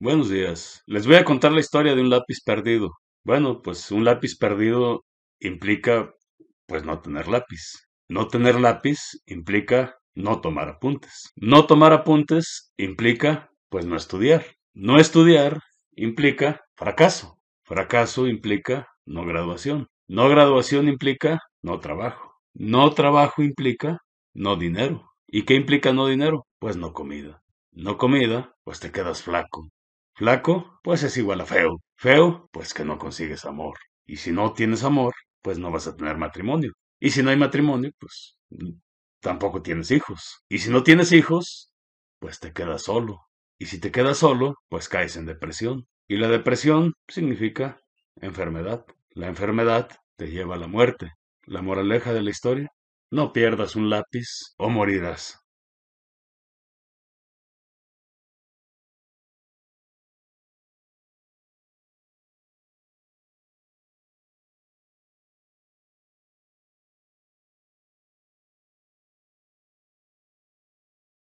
Buenos días. Les voy a contar la historia de un lápiz perdido. Bueno, pues un lápiz perdido implica pues no tener lápiz. No tener lápiz implica no tomar apuntes. No tomar apuntes implica pues no estudiar. No estudiar implica fracaso. Fracaso implica no graduación. No graduación implica no trabajo. No trabajo implica no dinero. ¿Y qué implica no dinero? Pues no comida. No comida, pues te quedas flaco. Flaco, pues es igual a feo. Feo, pues que no consigues amor. Y si no tienes amor, pues no vas a tener matrimonio. Y si no hay matrimonio, pues mm, tampoco tienes hijos. Y si no tienes hijos, pues te quedas solo. Y si te quedas solo, pues caes en depresión. Y la depresión significa enfermedad. La enfermedad te lleva a la muerte. La moraleja de la historia, no pierdas un lápiz o morirás.